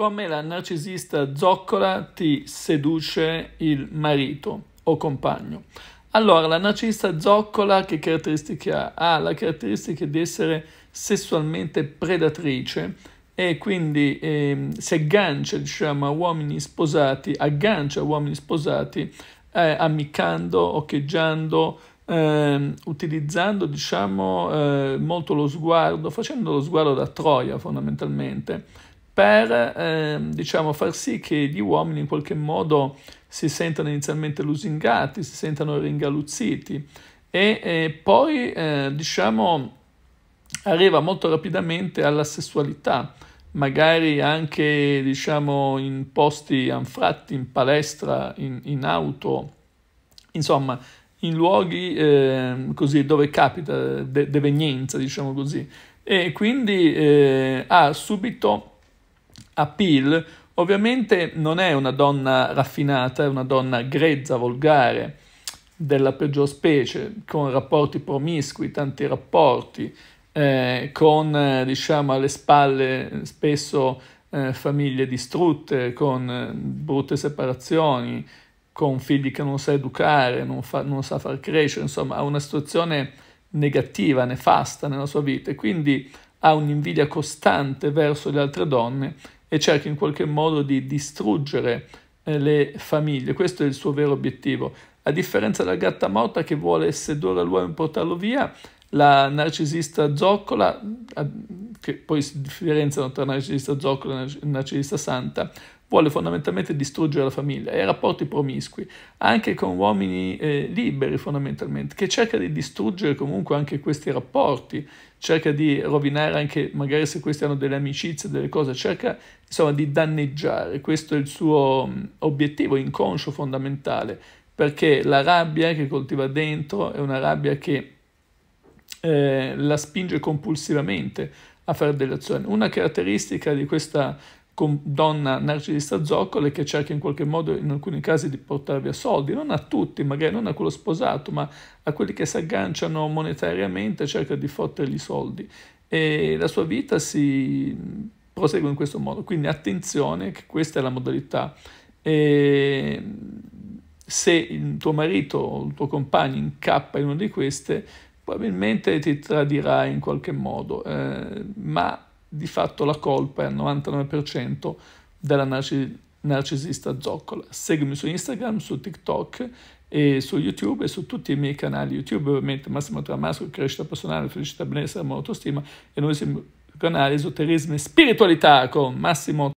come la narcisista zoccola ti seduce il marito o compagno. Allora, la narcisista zoccola che caratteristiche ha? Ha la caratteristica di essere sessualmente predatrice e quindi eh, si aggancia diciamo, a uomini sposati, aggancia a uomini sposati eh, ammiccando, occheggiando, eh, utilizzando diciamo, eh, molto lo sguardo, facendo lo sguardo da troia fondamentalmente per eh, diciamo, far sì che gli uomini in qualche modo si sentano inizialmente lusingati, si sentano ringaluzziti e, e poi eh, diciamo, arriva molto rapidamente alla sessualità, magari anche diciamo, in posti anfratti, in palestra, in, in auto, insomma in luoghi eh, così dove capita de- devenienza, diciamo così, e quindi eh, ha subito appeal, ovviamente non è una donna raffinata, è una donna grezza, volgare, della peggior specie, con rapporti promiscui, tanti rapporti, eh, con eh, diciamo alle spalle spesso eh, famiglie distrutte, con eh, brutte separazioni, con figli che non sa educare, non, fa, non sa far crescere, insomma ha una situazione negativa, nefasta nella sua vita e quindi ha un'invidia costante verso le altre donne e cerca in qualche modo di distruggere eh, le famiglie. Questo è il suo vero obiettivo. A differenza della gatta morta che vuole sedurre l'uomo e portarlo via, la narcisista zoccola, che poi si differenziano tra narcisista zoccola e narcisista santa, vuole fondamentalmente distruggere la famiglia e rapporti promiscui, anche con uomini eh, liberi fondamentalmente, che cerca di distruggere comunque anche questi rapporti, cerca di rovinare anche, magari se questi hanno delle amicizie, delle cose, cerca insomma di danneggiare, questo è il suo mm, obiettivo inconscio fondamentale, perché la rabbia che coltiva dentro è una rabbia che eh, la spinge compulsivamente a fare delle azioni. Una caratteristica di questa con donna narcisista zoccole che cerca in qualche modo in alcuni casi di portare via soldi, non a tutti, magari non a quello sposato, ma a quelli che si agganciano monetariamente cerca di fottergli i soldi e la sua vita si prosegue in questo modo. Quindi attenzione che questa è la modalità. E se il tuo marito o il tuo compagno incappa in una di queste, probabilmente ti tradirà in qualche modo, eh, ma di fatto la colpa è al 99% della narcis- narcisista zoccola. Seguimi su Instagram, su TikTok e su YouTube e su tutti i miei canali YouTube, ovviamente Massimo Tramasco, crescita personale, felicità, benessere, autostima e noi siamo canale esoterismo e spiritualità con Massimo